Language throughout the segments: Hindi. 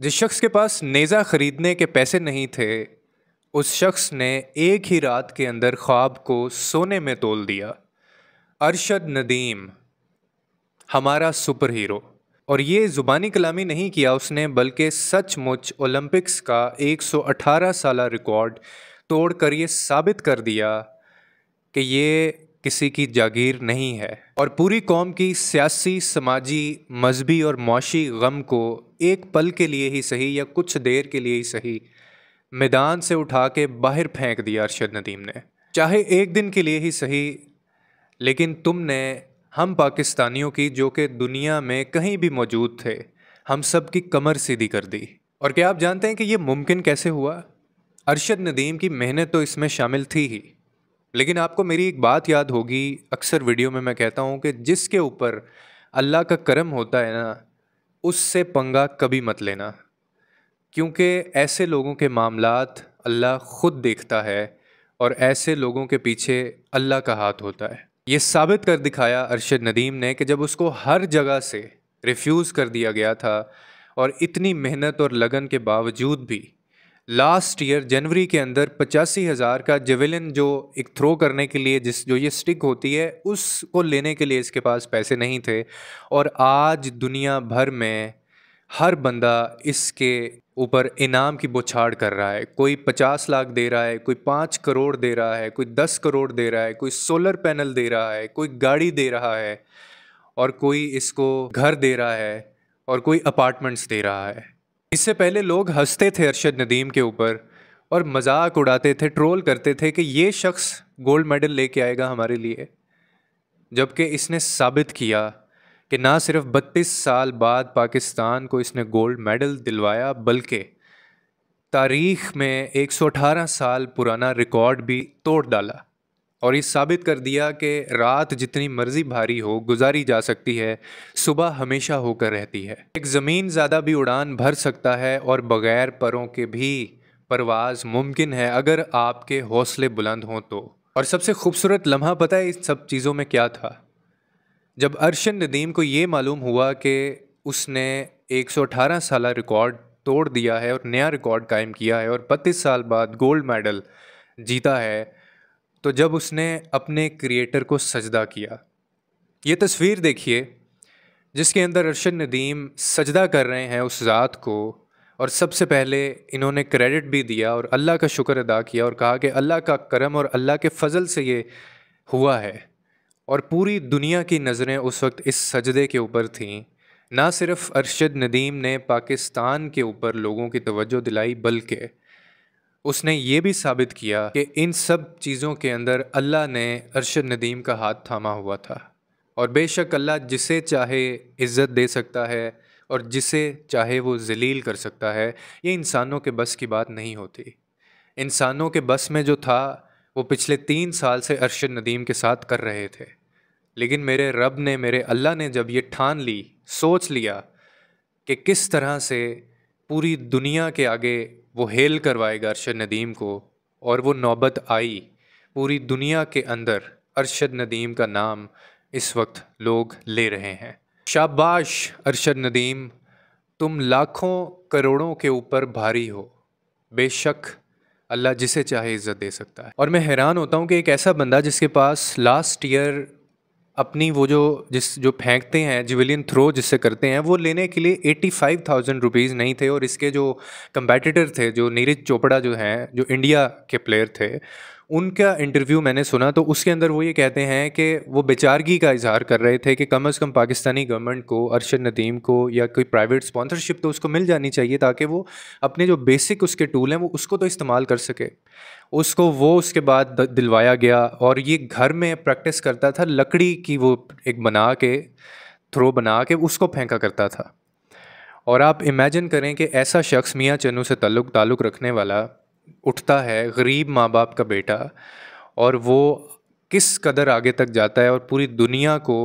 जिस शख्स के पास नेज़ा ख़रीदने के पैसे नहीं थे उस शख्स ने एक ही रात के अंदर ख्वाब को सोने में तोल दिया अरशद नदीम हमारा सुपर हीरो और ये ज़ुबानी कलामी नहीं किया उसने बल्कि सचमुच ओलंपिक्स का 118 साल रिकॉर्ड तोड़ कर ये साबित कर दिया कि ये किसी की जागीर नहीं है और पूरी कौम की सियासी समाजी मजहबी और मौशी गम को एक पल के लिए ही सही या कुछ देर के लिए ही सही मैदान से उठा के बाहर फेंक दिया अरशद नदीम ने चाहे एक दिन के लिए ही सही लेकिन तुमने हम पाकिस्तानियों की जो कि दुनिया में कहीं भी मौजूद थे हम सब की कमर सीधी कर दी और क्या आप जानते हैं कि ये मुमकिन कैसे हुआ अरशद नदीम की मेहनत तो इसमें शामिल थी ही लेकिन आपको मेरी एक बात याद होगी अक्सर वीडियो में मैं कहता हूँ कि जिसके ऊपर अल्लाह का करम होता है ना उससे पंगा कभी मत लेना क्योंकि ऐसे लोगों के मामलात अल्लाह ख़ुद देखता है और ऐसे लोगों के पीछे अल्लाह का हाथ होता है ये साबित कर दिखाया अरशद नदीम ने कि जब उसको हर जगह से रिफ्यूज़ कर दिया गया था और इतनी मेहनत और लगन के बावजूद भी लास्ट ईयर जनवरी के अंदर पचासी हज़ार का जेवलिन जो एक थ्रो करने के लिए जिस जो ये स्टिक होती है उसको लेने के लिए इसके पास पैसे नहीं थे और आज दुनिया भर में हर बंदा इसके ऊपर इनाम की बुछाड़ कर रहा है कोई पचास लाख दे रहा है कोई पाँच करोड़ दे रहा है कोई दस करोड़ दे रहा है कोई सोलर पैनल दे रहा है कोई गाड़ी दे रहा है और कोई इसको घर दे रहा है और कोई अपार्टमेंट्स दे रहा है इससे पहले लोग हंसते थे अरशद नदीम के ऊपर और मजाक उड़ाते थे ट्रोल करते थे कि ये शख्स गोल्ड मेडल लेके आएगा हमारे लिए जबकि इसने साबित किया कि ना सिर्फ 32 साल बाद पाकिस्तान को इसने गोल्ड मेडल दिलवाया बल्कि तारीख में 118 साल पुराना रिकॉर्ड भी तोड़ डाला और ये साबित कर दिया कि रात जितनी मर्जी भारी हो गुजारी जा सकती है सुबह हमेशा होकर रहती है एक ज़मीन ज़्यादा भी उड़ान भर सकता है और बग़ैर परों के भी परवाज मुमकिन है अगर आपके हौसले बुलंद हों तो और सबसे खूबसूरत लम्हा पता है इन सब चीज़ों में क्या था जब अरशन नदीम को ये मालूम हुआ कि उसने 118 साल रिकॉर्ड तोड़ दिया है और नया रिकॉर्ड कायम किया है और बत्तीस साल बाद गोल्ड मेडल जीता है तो जब उसने अपने क्रिएटर को सजदा किया ये तस्वीर देखिए जिसके अंदर अरशद नदीम सजदा कर रहे हैं उस ज़ात को और सबसे पहले इन्होंने क्रेडिट भी दिया और अल्लाह का शुक्र अदा किया और कहा कि अल्लाह का करम और अल्लाह के फजल से ये हुआ है और पूरी दुनिया की नज़रें उस वक्त इस सजदे के ऊपर थीं ना सिर्फ अरशद नदीम ने पाकिस्तान के ऊपर लोगों की तवज्जो दिलाई बल्कि उसने ये भी साबित किया कि इन सब चीज़ों के अंदर अल्लाह ने अरशद नदीम का हाथ थामा हुआ था और बेशक अल्लाह जिसे चाहे इज़्ज़त दे सकता है और जिसे चाहे वो जलील कर सकता है ये इंसानों के बस की बात नहीं होती इंसानों के बस में जो था वो पिछले तीन साल से अरशद नदीम के साथ कर रहे थे लेकिन मेरे रब ने मेरे अल्लाह ने जब ये ठान ली सोच लिया कि किस तरह से पूरी दुनिया के आगे वो हेल करवाएगा अरशद नदीम को और वो नौबत आई पूरी दुनिया के अंदर अरशद नदीम का नाम इस वक्त लोग ले रहे हैं शाबाश अरशद नदीम तुम लाखों करोड़ों के ऊपर भारी हो बेशक अल्लाह जिसे चाहे इज़्ज़त दे सकता है और मैं हैरान होता हूँ कि एक ऐसा बंदा जिसके पास लास्ट ईयर अपनी वो जो जिस जो फेंकते हैं जिविलियन थ्रो जिससे करते हैं वो लेने के लिए एट्टी फाइव थाउजेंड रुपीज़ नहीं थे और इसके जो कंपेटिटर थे जो नीरज चोपड़ा जो हैं जो इंडिया के प्लेयर थे उनका इंटरव्यू मैंने सुना तो उसके अंदर वो ये कहते हैं कि वो बेचारगी का इजहार कर रहे थे कि कम अज़ कम पाकिस्तानी गवर्नमेंट को अरशद नदीम को या कोई प्राइवेट स्पॉन्सरशिप तो उसको मिल जानी चाहिए ताकि वो अपने जो बेसिक उसके टूल हैं वो उसको तो इस्तेमाल कर सके उसको वो उसके बाद दिलवाया गया और ये घर में प्रैक्टिस करता था लकड़ी की वो एक बना के थ्रो बना के उसको फेंका करता था और आप इमेजिन करें कि ऐसा शख्स मियाँ चनू से तल्लु ताल्लुक़ रखने वाला उठता है गरीब माँ बाप का बेटा और वो किस कदर आगे तक जाता है और पूरी दुनिया को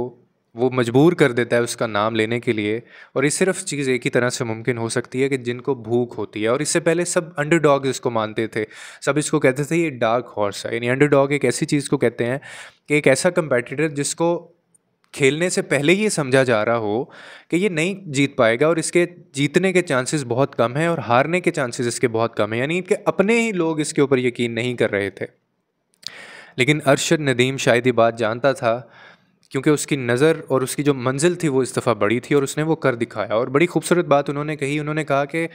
वो मजबूर कर देता है उसका नाम लेने के लिए और ये सिर्फ चीज़ एक ही तरह से मुमकिन हो सकती है कि जिनको भूख होती है और इससे पहले सब डॉग इसको मानते थे सब इसको कहते थे ये डार्क हॉर्स है यानी डॉग एक ऐसी चीज़ को कहते हैं कि एक ऐसा कंपेटिटर जिसको खेलने से पहले ये समझा जा रहा हो कि ये नहीं जीत पाएगा और इसके जीतने के चांसेस बहुत कम हैं और हारने के चांसेस इसके बहुत कम हैं यानी कि अपने ही लोग इसके ऊपर यकीन नहीं कर रहे थे लेकिन अरशद नदीम शायद ये बात जानता था क्योंकि उसकी नज़र और उसकी जो मंजिल थी वो इस दफ़ा बड़ी थी और उसने वो कर दिखाया और बड़ी खूबसूरत बात उन्होंने कही उन्होंने कहा कि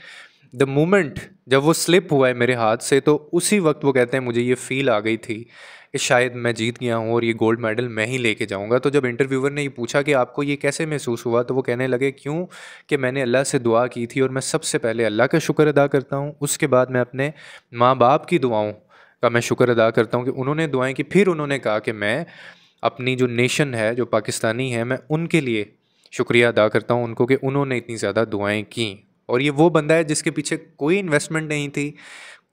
द मोमेंट जब वो स्लिप हुआ है मेरे हाथ से तो उसी वक्त वो कहते हैं मुझे ये फील आ गई थी कि शायद मैं जीत गया हूँ और ये गोल्ड मेडल मैं ही लेके जाऊँगा तो जब इंटरव्यूअर ने ये पूछा कि आपको ये कैसे महसूस हुआ तो वो कहने लगे क्यों कि मैंने अल्लाह से दुआ की थी और मैं सबसे पहले अल्लाह का शुक्र अदा करता हूँ उसके बाद मैं अपने माँ बाप की दुआओं का मैं शुक्र अदा करता हूँ कि उन्होंने दुआएं की फिर उन्होंने कहा कि मैं अपनी जो नेशन है जो पाकिस्तानी है मैं उनके लिए शुक्रिया अदा करता हूँ उनको कि उन्होंने इतनी ज़्यादा दुआएं की और ये वो बंदा है जिसके पीछे कोई इन्वेस्टमेंट नहीं थी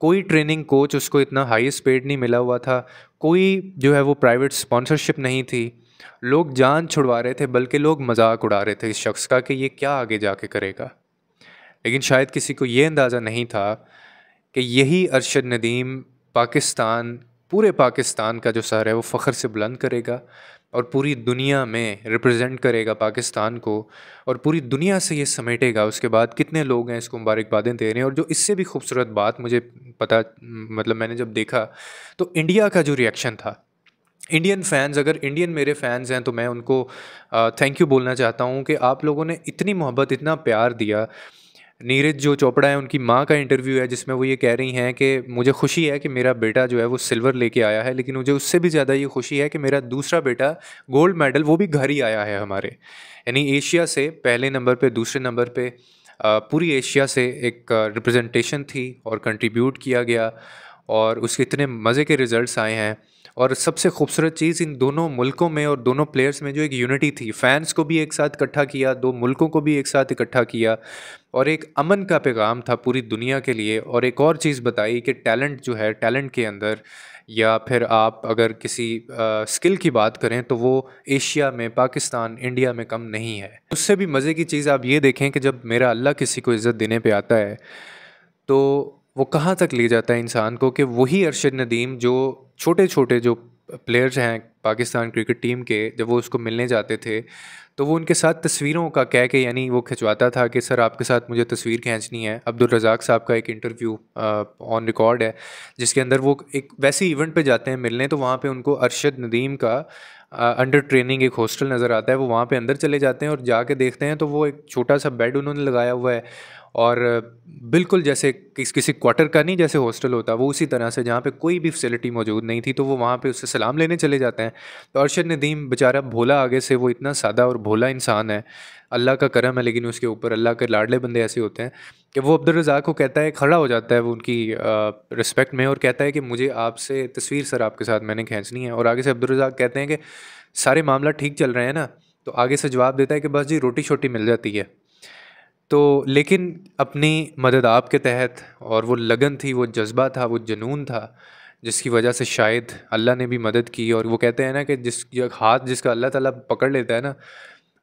कोई ट्रेनिंग कोच उसको इतना हाईएस्ट पेड नहीं मिला हुआ था कोई जो है वो प्राइवेट स्पॉन्सरशिप नहीं थी लोग जान छुड़वा रहे थे बल्कि लोग मजाक उड़ा रहे थे इस शख्स का कि ये क्या आगे जाके करेगा लेकिन शायद किसी को ये अंदाज़ा नहीं था कि यही अरशद नदीम पाकिस्तान पूरे पाकिस्तान का जो सर है वो फ़ख्र से बुलंद करेगा और पूरी दुनिया में रिप्रेजेंट करेगा पाकिस्तान को और पूरी दुनिया से ये समेटेगा उसके बाद कितने लोग हैं इसको मुबारकबादें दे रहे हैं और जो इससे भी खूबसूरत बात मुझे पता मतलब मैंने जब देखा तो इंडिया का जो रिएक्शन था इंडियन फैंस अगर इंडियन मेरे फैंस हैं तो मैं उनको थैंक यू बोलना चाहता हूँ कि आप लोगों ने इतनी मोहब्बत इतना प्यार दिया नीरज जो चोपड़ा है उनकी माँ का इंटरव्यू है जिसमें वो ये कह रही हैं कि मुझे खुशी है कि मेरा बेटा जो है वो सिल्वर लेके आया है लेकिन मुझे उससे भी ज़्यादा ये खुशी है कि मेरा दूसरा बेटा गोल्ड मेडल वो भी घर ही आया है हमारे यानी एशिया से पहले नंबर पे दूसरे नंबर पे पूरी एशिया से एक रिप्रजेंटेशन थी और कंट्रीब्यूट किया गया और उसके इतने मज़े के रिज़ल्ट आए हैं और सबसे खूबसूरत चीज़ इन दोनों मुल्कों में और दोनों प्लेयर्स में जो एक यूनिटी थी फैंस को भी एक साथ इकट्ठा किया दो मुल्कों को भी एक साथ इकट्ठा किया और एक अमन का पैगाम था पूरी दुनिया के लिए और एक और चीज़ बताई कि टैलेंट जो है टैलेंट के अंदर या फिर आप अगर किसी आ, स्किल की बात करें तो वो एशिया में पाकिस्तान इंडिया में कम नहीं है उससे भी मज़े की चीज़ आप ये देखें कि जब मेरा अल्लाह किसी को इज़्ज़त देने पर आता है तो वो कहाँ तक ले जाता है इंसान को कि वही अरशद नदीम जो छोटे छोटे जो प्लेयर्स हैं पाकिस्तान क्रिकेट टीम के जब वो उसको मिलने जाते थे तो वो उनके साथ तस्वीरों का कह के यानी वो खिंचवाता था कि सर आपके साथ मुझे तस्वीर खींचनी है अब्दुल रज़ाक साहब का एक इंटरव्यू ऑन रिकॉर्ड है जिसके अंदर वो एक वैसे इवेंट पे जाते हैं मिलने तो वहाँ पे उनको अरशद नदीम का अंडर ट्रेनिंग एक हॉस्टल नज़र आता है वो वहाँ पे अंदर चले जाते हैं और जाके देखते हैं तो वो एक छोटा सा बेड उन्होंने लगाया हुआ है और बिल्कुल जैसे किस किसी क्वार्टर का नहीं जैसे हॉस्टल होता वो उसी तरह से जहाँ पे कोई भी फैसिलिटी मौजूद नहीं थी तो वो वहाँ पे उससे सलाम लेने चले जाते हैं तो अरशद नदीम बेचारा भोला आगे से वो इतना सादा और भोला इंसान है अल्लाह का करम है लेकिन उसके ऊपर अल्लाह के लाडले बंदे ऐसे होते हैं कि वो अब्दुलरज़ा को कहता है खड़ा हो जाता है वो उनकी रिस्पेक्ट में और कहता है कि मुझे आपसे तस्वीर सर आपके साथ मैंने खींचनी है और आगे से अब्दुलरज़ा कहते हैं कि सारे मामला ठीक चल रहे हैं ना तो आगे से जवाब देता है कि बस जी रोटी छोटी मिल जाती है तो लेकिन अपनी मदद आपके तहत और वो लगन थी वो जज्बा था वो जुनून था जिसकी वजह से शायद अल्लाह ने भी मदद की और वो कहते हैं ना कि जिस हाथ जिसका अल्लाह ताला पकड़ लेता है ना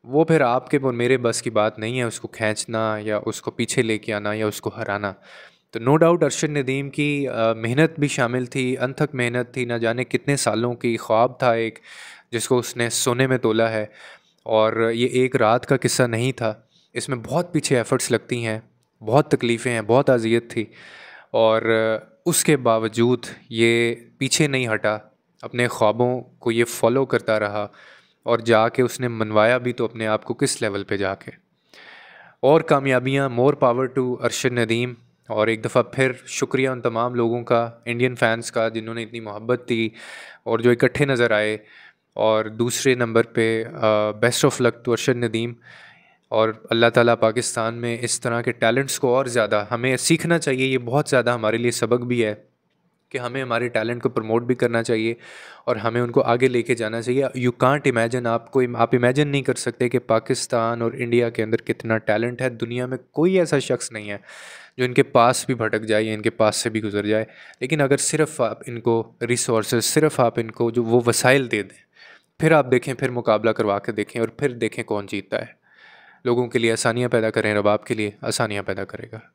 वो फिर आपके और मेरे बस की बात नहीं है उसको खींचना या उसको पीछे लेके आना या उसको हराना तो नो डाउट अरशद नदीम की मेहनत भी शामिल थी अनथक मेहनत थी ना जाने कितने सालों की ख्वाब था एक जिसको उसने सोने में तोला है और ये एक रात का किस्सा नहीं था इसमें बहुत पीछे एफ़र्ट्स लगती हैं बहुत तकलीफ़ें हैं बहुत अजियत थी और उसके बावजूद ये पीछे नहीं हटा अपने ख्वाबों को ये फॉलो करता रहा और जाके उसने मनवाया भी तो अपने आप को किस लेवल पे जाके और कामयाबियाँ more power to Arshad Nadeem और एक दफ़ा फिर शुक्रिया उन तमाम लोगों का इंडियन फैंस का जिन्होंने इतनी मोहब्बत दी और जो इकट्ठे नज़र आए और दूसरे नंबर पे best of luck to Arshad Nadeem और अल्लाह ताला पाकिस्तान में इस तरह के टैलेंट्स को और ज़्यादा हमें सीखना चाहिए ये बहुत ज़्यादा हमारे लिए सबक भी है कि हमें हमारे टैलेंट को प्रमोट भी करना चाहिए और हमें उनको आगे लेके जाना चाहिए यू कांट इमेजन आप कोई आप इमेजन नहीं कर सकते कि पाकिस्तान और इंडिया के अंदर कितना टैलेंट है दुनिया में कोई ऐसा शख्स नहीं है जो इनके पास भी भटक जाए या इनके पास से भी गुजर जाए लेकिन अगर सिर्फ आप इनको रिसोर्स सिर्फ आप इनको जो वो वसाइल दे दें फिर आप देखें फिर मुकाबला करवा के देखें और फिर देखें कौन जीतता है लोगों के लिए आसानियाँ पैदा करें रबाब के लिए आसानियाँ पैदा करेगा